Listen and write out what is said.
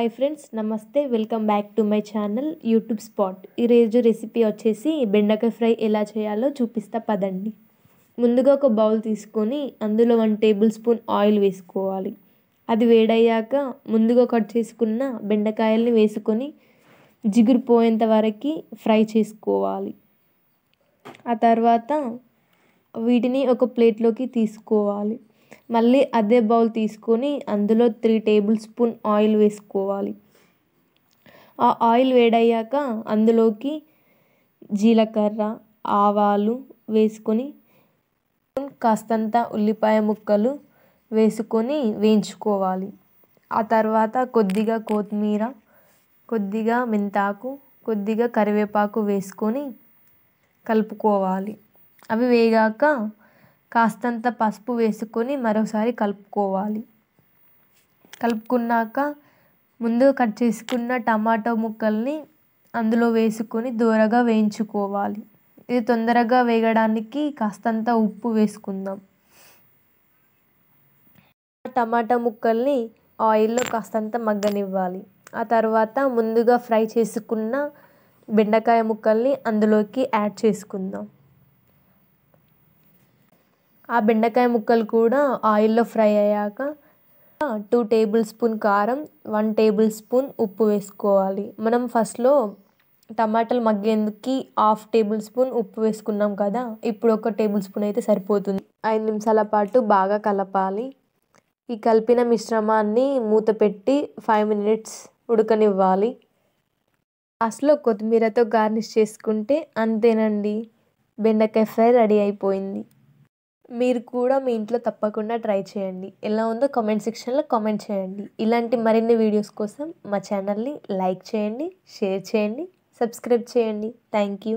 hi friends నమస్తే welcome back to my channel YouTube spot ఈరోజు recipe వచ్చేసి బెండకాయ ఫ్రై ఎలా చేయాలో చూపిస్తా పదండి ముందుగా ఒక బౌల్ తీసుకొని అందులో వన్ టేబుల్ స్పూన్ ఆయిల్ వేసుకోవాలి అది వేడయ్యాక ముందుగా కట్ చేసుకున్న బెండకాయల్ని వేసుకొని జిగురు పోయేంత వరకు ఫ్రై చేసుకోవాలి ఆ తర్వాత వీటిని ఒక ప్లేట్లోకి తీసుకోవాలి మళ్ళీ అదే బౌల్ తీసుకొని అందులో త్రీ టేబుల్ స్పూన్ ఆయిల్ వేసుకోవాలి ఆ ఆయిల్ వేడయ్యాక అందులోకి జీలకర్ర ఆవాలు వేసుకొని కాస్తంత ఉల్లిపాయ ముక్కలు వేసుకొని వేయించుకోవాలి ఆ తర్వాత కొద్దిగా కొత్తిమీర కొద్దిగా మెంతాకు కొద్దిగా కరివేపాకు వేసుకొని కలుపుకోవాలి అవి వేగాక కాస్తంత పసుపు వేసుకొని మరోసారి కలుపుకోవాలి కలుపుకున్నాక ముందు కట్ చేసుకున్న టమాటో ముక్కల్ని అందులో వేసుకొని దూరగా వేయించుకోవాలి ఇది తొందరగా వేగడానికి కాస్తంత ఉప్పు వేసుకుందాం టమాటా ముక్కల్ని ఆయిల్లో కాస్తంత మగ్గనివ్వాలి ఆ తర్వాత ముందుగా ఫ్రై చేసుకున్న బెండకాయ ముక్కల్ని అందులోకి యాడ్ చేసుకుందాం ఆ బెండకాయ ముక్కలు కూడా ఆయిల్లో ఫ్రై అయ్యాక టూ టేబుల్ స్పూన్ కారం వన్ టేబుల్ స్పూన్ ఉప్పు వేసుకోవాలి మనం ఫస్ట్లో టమాటాలు మగ్గేందుకు హాఫ్ టేబుల్ స్పూన్ ఉప్పు వేసుకున్నాం కదా ఇప్పుడు ఒక టేబుల్ స్పూన్ అయితే సరిపోతుంది ఐదు నిమిషాల పాటు బాగా కలపాలి ఈ కలిపిన మిశ్రమాన్ని మూత పెట్టి ఫైవ్ మినిట్స్ ఉడకనివ్వాలి అసలు కొత్తిమీరతో గార్నిష్ చేసుకుంటే అంతేనండి బెండకాయ ఫ్రై రెడీ అయిపోయింది మీరు కూడా మీ ఇంట్లో తప్పకుండా ట్రై చేయండి ఎలా ఉందో కామెంట్ సెక్షన్లో కామెంట్ చేయండి ఇలాంటి మరిన్ని వీడియోస్ కోసం మా ఛానల్ని లైక్ చేయండి షేర్ చేయండి సబ్స్క్రైబ్ చేయండి థ్యాంక్ యూ